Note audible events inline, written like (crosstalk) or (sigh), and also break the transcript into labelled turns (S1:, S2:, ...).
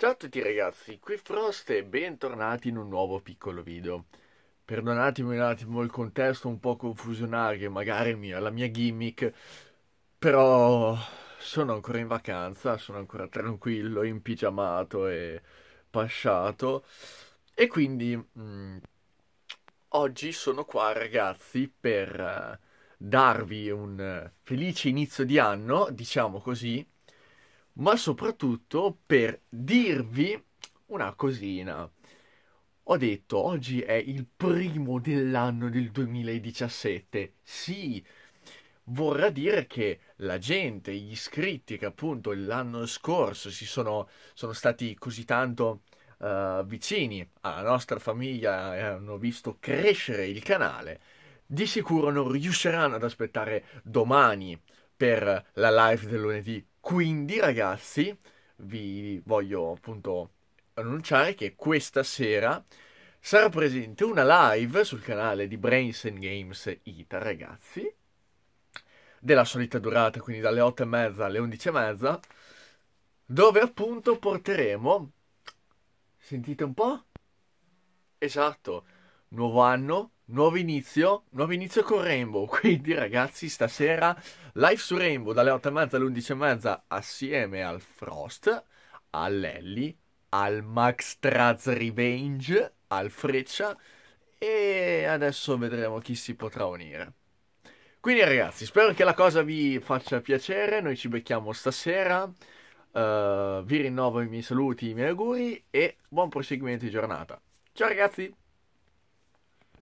S1: Ciao a tutti ragazzi, qui Frost e bentornati in un nuovo piccolo video. Perdonatemi un attimo il contesto un po' confusionario, magari mia, la mia gimmick, però sono ancora in vacanza, sono ancora tranquillo, impigiamato e pasciato e quindi mh, mm, oggi sono qua ragazzi per uh, darvi un uh, felice inizio di anno, diciamo così, ma soprattutto per dirvi una cosina. Ho detto, oggi è il primo dell'anno del 2017. Sì, vorrà dire che la gente, gli iscritti che appunto l'anno scorso si sono, sono stati così tanto uh, vicini alla nostra famiglia e hanno visto crescere il canale, di sicuro non riusciranno ad aspettare domani per la live del lunedì quindi ragazzi, vi voglio appunto annunciare che questa sera sarà presente una live sul canale di Brains and Games Ita, ragazzi, della solita durata, quindi dalle 8 e mezza alle 11 e mezza, dove appunto porteremo, sentite un po', esatto, nuovo anno, nuovo inizio, nuovo inizio con Rainbow. (laughs) Quindi ragazzi, stasera live su Rainbow dalle 8 8.30 alle 11 11.30 assieme al Frost, all'Ellie, al Max Traz Revenge, al Freccia e adesso vedremo chi si potrà unire. Quindi ragazzi, spero che la cosa vi faccia piacere, noi ci becchiamo stasera. Uh, vi rinnovo i miei saluti, i miei auguri e buon proseguimento di giornata. Ciao ragazzi!